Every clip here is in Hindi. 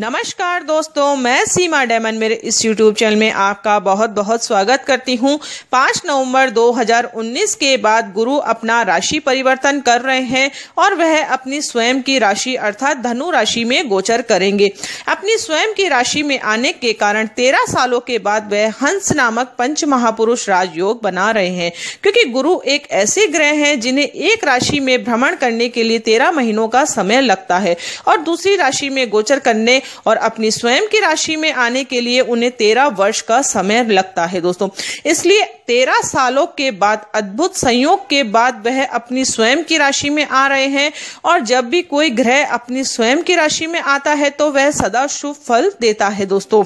नमस्कार दोस्तों मैं सीमा डेमन मेरे इस यूट्यूब चैनल में आपका बहुत बहुत स्वागत करती हूं 5 नवंबर 2019 के बाद गुरु अपना राशि परिवर्तन कर रहे हैं और वह अपनी स्वयं की राशि अर्थात धनु राशि में गोचर करेंगे अपनी स्वयं की राशि में आने के कारण 13 सालों के बाद वह हंस नामक पंच महापुरुष राजयोग बना रहे हैं क्योंकि गुरु एक ऐसे ग्रह हैं जिन्हें एक राशि में भ्रमण करने के लिए तेरह महीनों का समय लगता है और दूसरी राशि में गोचर करने और अपनी स्वयं की राशि में आने के लिए उन्हें तेरह वर्ष का समय लगता है दोस्तों इसलिए तेरह सालों के बाद अद्भुत संयोग के बाद वह अपनी स्वयं की राशि में आ रहे हैं और जब भी कोई ग्रह अपनी स्वयं की राशि में आता है तो वह सदा शुभ फल देता है दोस्तों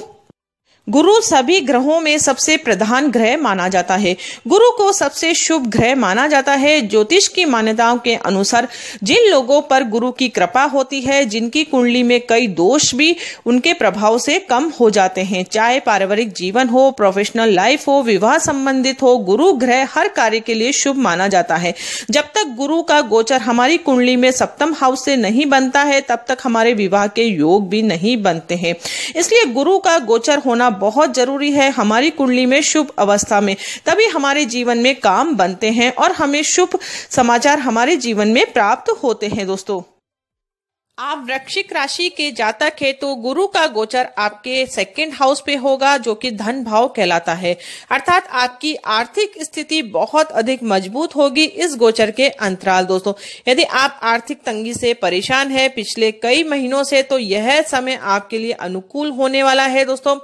गुरु सभी ग्रहों में सबसे प्रधान ग्रह माना जाता है गुरु को सबसे शुभ ग्रह माना जाता है ज्योतिष की मान्यताओं के अनुसार जिन लोगों पर गुरु की कृपा होती है जिनकी कुंडली में कई दोष भी उनके प्रभाव से कम हो जाते हैं चाहे पारिवारिक जीवन हो प्रोफेशनल लाइफ हो विवाह संबंधित हो गुरु ग्रह हर कार्य के लिए शुभ माना जाता है जब तक गुरु का गोचर हमारी कुंडली में सप्तम हाउस से नहीं बनता है तब तक हमारे विवाह के योग भी नहीं बनते हैं इसलिए गुरु का गोचर होना बहुत जरूरी है हमारी कुंडली में शुभ अवस्था में तभी हमारे जीवन में काम बनते हैं और हमें शुभ समाचार हमारे जीवन में प्राप्त होते हैं दोस्तों आप वृक्षिक राशि के जातक है तो गुरु का गोचर आपके सेकंड हाउस पे होगा जो कि धन भाव कहलाता है अर्थात आपकी आर्थिक स्थिति बहुत अधिक मजबूत होगी इस गोचर के अंतराल दोस्तों यदि आप आर्थिक तंगी से परेशान है पिछले कई महीनों से तो यह समय आपके लिए अनुकूल होने वाला है दोस्तों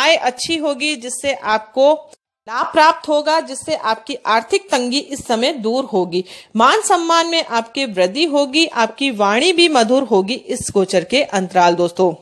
आय अच्छी होगी जिससे आपको लाभ प्राप्त होगा जिससे आपकी आर्थिक तंगी इस समय दूर होगी मान सम्मान में आपकी वृद्धि होगी आपकी वाणी भी मधुर होगी इस गोचर के अंतराल दोस्तों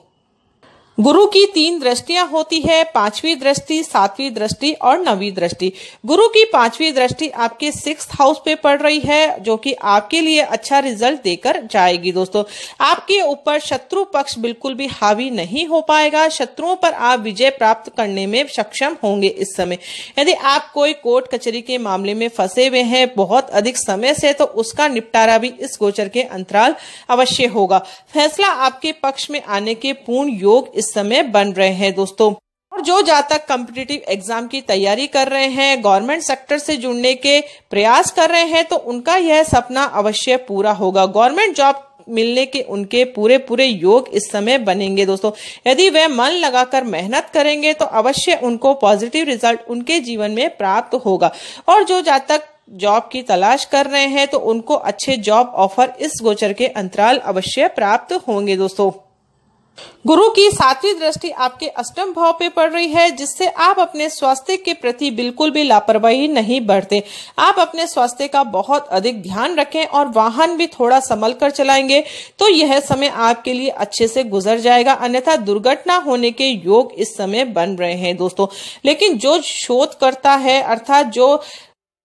गुरु की तीन दृष्टियां होती है पांचवी दृष्टि सातवीं दृष्टि और नवी दृष्टि गुरु की पांचवी दृष्टि आपके सिक्स हाउस पे पड़ रही है जो कि आपके लिए अच्छा रिजल्ट देकर जाएगी दोस्तों आपके ऊपर शत्रु पक्ष बिल्कुल भी हावी नहीं हो पाएगा शत्रुओं पर आप विजय प्राप्त करने में सक्षम होंगे इस समय यदि आप कोई कोर्ट कचहरी के मामले में फंसे हुए हैं बहुत अधिक समय से तो उसका निपटारा भी इस गोचर के अंतराल अवश्य होगा फैसला आपके पक्ष में आने के पूर्ण योग इस समय बन रहे हैं दोस्तों और जो जातक कम्पिटिटिव एग्जाम की तैयारी कर रहे हैं गवर्नमेंट सेक्टर से जुड़ने के प्रयास कर रहे हैं तो उनका यह सपना अवश्य पूरा होगा गवर्नमेंट जॉब मिलने के उनके पूरे पूरे योग इस समय बनेंगे दोस्तों यदि वे मन लगाकर मेहनत करेंगे तो अवश्य उनको पॉजिटिव रिजल्ट उनके जीवन में प्राप्त होगा और जो जातक जॉब की तलाश कर रहे हैं तो उनको अच्छे जॉब ऑफर इस गोचर के अंतराल अवश्य प्राप्त होंगे दोस्तों गुरु की सातवीं दृष्टि आपके अष्टम भाव पे पड़ रही है जिससे आप अपने स्वास्थ्य के प्रति बिल्कुल भी लापरवाही नहीं बढ़ते आप अपने स्वास्थ्य का बहुत अधिक ध्यान रखें और वाहन भी थोड़ा संभल कर चलाएंगे तो यह समय आपके लिए अच्छे से गुजर जाएगा अन्यथा दुर्घटना होने के योग इस समय बन रहे हैं दोस्तों लेकिन जो शोध करता है अर्थात जो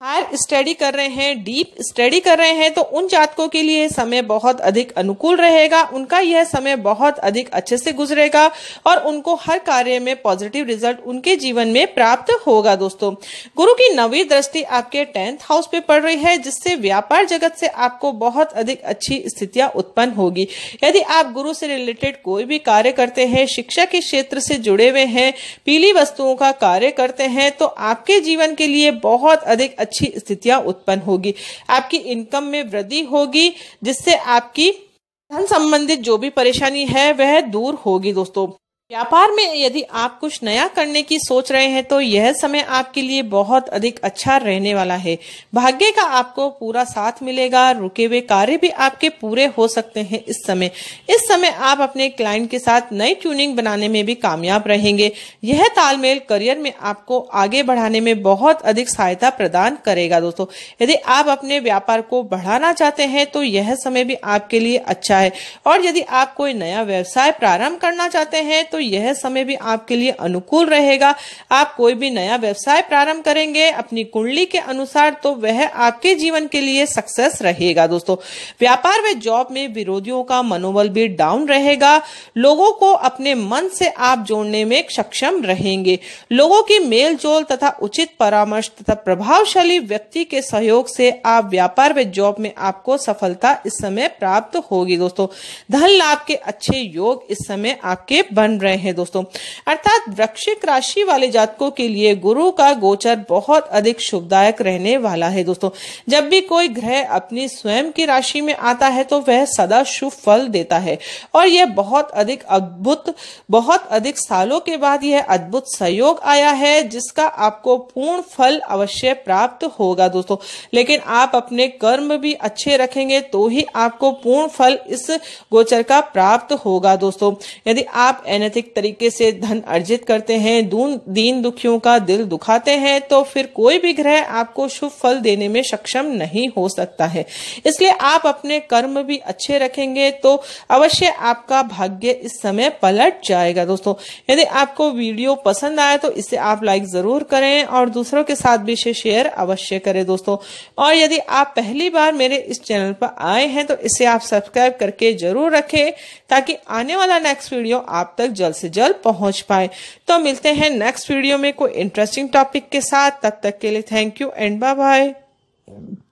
हायर स्टडी कर रहे हैं डीप स्टडी कर रहे हैं तो उन जातकों के लिए समय बहुत अधिक अनुकूल रहेगा उनका यह समय बहुत अधिक अच्छे से गुजरेगा और उनको हर कार्य में पॉजिटिव रिजल्ट उनके जीवन में प्राप्त होगा दोस्तों गुरु की नवी दृष्टि आपके टेंथ हाउस पे पड़ रही है जिससे व्यापार जगत से आपको बहुत अधिक अच्छी स्थितियां उत्पन्न होगी यदि आप गुरु से रिलेटेड कोई भी कार्य करते हैं शिक्षा के क्षेत्र से जुड़े हुए हैं पीली वस्तुओं का कार्य करते हैं तो आपके जीवन के लिए बहुत अधिक अच्छी स्थितियां उत्पन्न होगी आपकी इनकम में वृद्धि होगी जिससे आपकी धन संबंधित जो भी परेशानी है वह दूर होगी दोस्तों व्यापार में यदि आप कुछ नया करने की सोच रहे हैं तो यह समय आपके लिए बहुत अधिक अच्छा रहने वाला है भाग्य का आपको पूरा साथ मिलेगा रुके हुए कार्य भी आपके पूरे हो सकते हैं इस समय इस समय आप अपने क्लाइंट के साथ नई ट्यूनिंग बनाने में भी कामयाब रहेंगे यह तालमेल करियर में आपको आगे बढ़ाने में बहुत अधिक सहायता प्रदान करेगा दोस्तों यदि आप अपने व्यापार को बढ़ाना चाहते हैं तो यह समय भी आपके लिए अच्छा है और यदि आप कोई नया व्यवसाय प्रारंभ करना चाहते हैं तो तो यह समय भी आपके लिए अनुकूल रहेगा आप कोई भी नया व्यवसाय प्रारंभ करेंगे अपनी कुंडली के अनुसार तो वह आपके जीवन के लिए सक्सेस रहेगा दोस्तों व्यापार व जॉब में विरोधियों का मनोबल भी डाउन रहेगा लोगों को अपने मन से आप जोड़ने में सक्षम रहेंगे लोगों की मेल जोल तथा उचित परामर्श तथा प्रभावशाली व्यक्ति के सहयोग से आप व्यापार व जॉब में आपको सफलता इस समय प्राप्त होगी दोस्तों धन लाभ के अच्छे योग इस समय आपके बन रहे हैं दोस्तों अर्थात वृक्षिक राशि वाले जातकों के लिए गुरु का गोचर बहुत अधिक शुभदायक रहने वाला है दोस्तों जब भी कोई ग्रह अपनी स्वयं की राशि में आता है तो वह सदा शुभ फल देता है और यह बहुत अधिक अद्भुत बहुत अधिक सालों के बाद यह अद्भुत सहयोग आया है जिसका आपको पूर्ण फल अवश्य प्राप्त होगा दोस्तों लेकिन आप अपने कर्म भी अच्छे रखेंगे तो ही आपको पूर्ण फल इस गोचर का प्राप्त होगा दोस्तों यदि आप एन अनैतिक तरीके से धन अर्जित करते हैं दून दीन दुखियों का दिल दुखाते हैं तो फिर कोई भी ग्रह आपको शुभ फल देने में सक्षम नहीं हो सकता है इसलिए आप अपने कर्म भी अच्छे रखेंगे तो अवश्य आपका भाग्य इस समय पलट जाएगा दोस्तों यदि आपको वीडियो पसंद आया तो इसे आप लाइक जरूर करें और दूसरों के साथ भी इसे शेयर अवश्य करें दोस्तों और यदि आप पहली बार मेरे इस चैनल पर आए हैं तो इसे आप सब्सक्राइब करके जरूर रखें ताकि आने वाला नेक्स्ट वीडियो आप तक जल्द से जल्द पहुंच पाए तो मिलते हैं नेक्स्ट वीडियो में कोई इंटरेस्टिंग टॉपिक के साथ तब तक के लिए thank you and bye bye